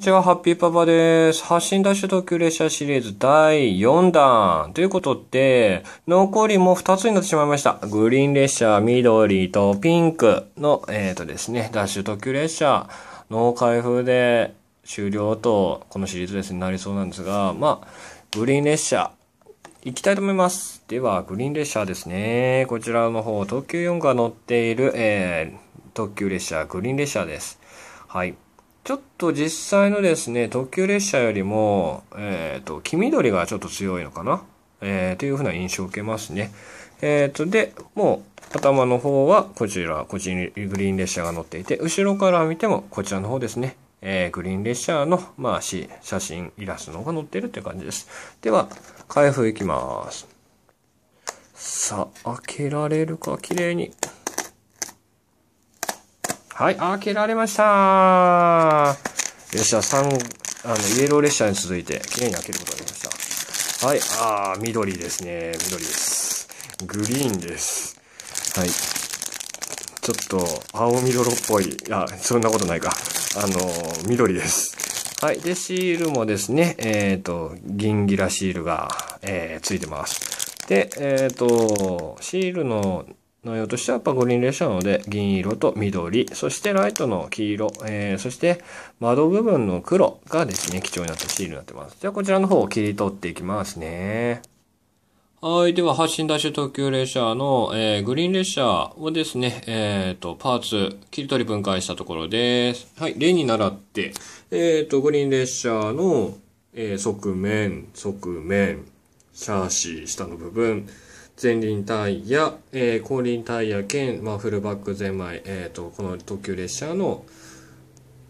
こんにちは、ハッピーパパです。発信ダッシュ特急列車シリーズ第4弾。ということで、残りも2つになってしまいました。グリーン列車、緑とピンクの、えっ、ー、とですね、ダッシュ特急列車の開封で終了と、このシリーズですね、になりそうなんですが、まあ、グリーン列車、行きたいと思います。では、グリーン列車ですね。こちらの方、特急4が乗っている、えー、特急列車、グリーン列車です。はい。ちょっと実際のですね、特急列車よりも、えっ、ー、と、黄緑がちょっと強いのかなえー、というふうな印象を受けますね。えっ、ー、と、で、もう、頭の方はこちら、こちらにグリーン列車が乗っていて、後ろから見てもこちらの方ですね。えー、グリーン列車の、まあ、写真、イラストの方が載ってるって感じです。では、開封いきます。さあ、開けられるか、綺麗に。はい、開けられましたよっしゃ、3、あの、イエロー列車に続いて、綺麗に開けることができました。はい、あー、緑ですね。緑です。グリーンです。はい。ちょっと、青緑っぽい。あ、そんなことないか。あの緑です。はい。で、シールもですね、えっ、ー、と、銀ギラシールが、えー、ついてます。で、えっ、ー、と、シールの内容としてはやっぱグリーン列車なので銀色と緑、そしてライトの黄色、えー、そして窓部分の黒がですね、貴重になったシールになってます。じゃあこちらの方を切り取っていきますね。はい。では、発信ダッシュ特急列車の、えー、グリーン列車をですね、えっ、ー、と、パーツ、切り取り分解したところです。はい。例に習って、えっ、ー、と、グリーン列車の、えー、側面、側面、シャーシー、下の部分、前輪タイヤ、えー、後輪タイヤ兼、まあ、フルバックゼマイ、えーと、この特急列車の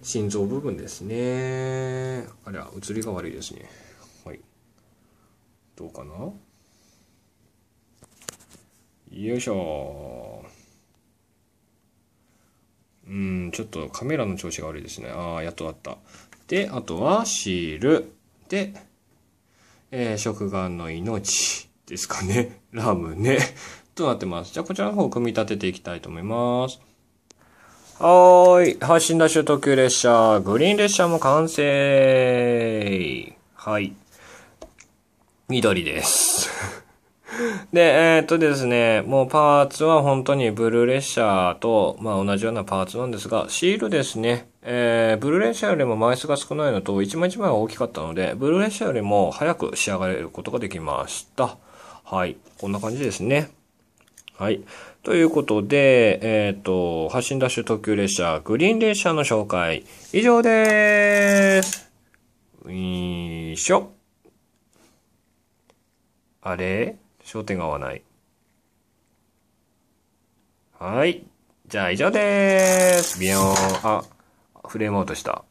心臓部分ですねあれは映りが悪いですねはいどうかなよいしょうんちょっとカメラの調子が悪いですねああやっとあったであとはシールで、えー、食玩の命ですかね。ラムね。となってます。じゃあこちらの方を組み立てていきたいと思います。はーい。配信ダッシュ特急列車、グリーン列車も完成。はい。緑です。で、えー、っとですね、もうパーツは本当にブルー列車と、まあ同じようなパーツなんですが、シールですね。えー、ブルー列車よりも枚数が少ないのと、一枚一枚が大きかったので、ブルー列車よりも早く仕上がれることができました。はい。こんな感じですね。はい。ということで、えっ、ー、と、発信ダッシュ特急列車、グリーン列車の紹介、以上でーす。よいしょ。あれ焦点が合わない。はい。じゃあ以上でーす。ビヨーン。あ、フレームアウトした。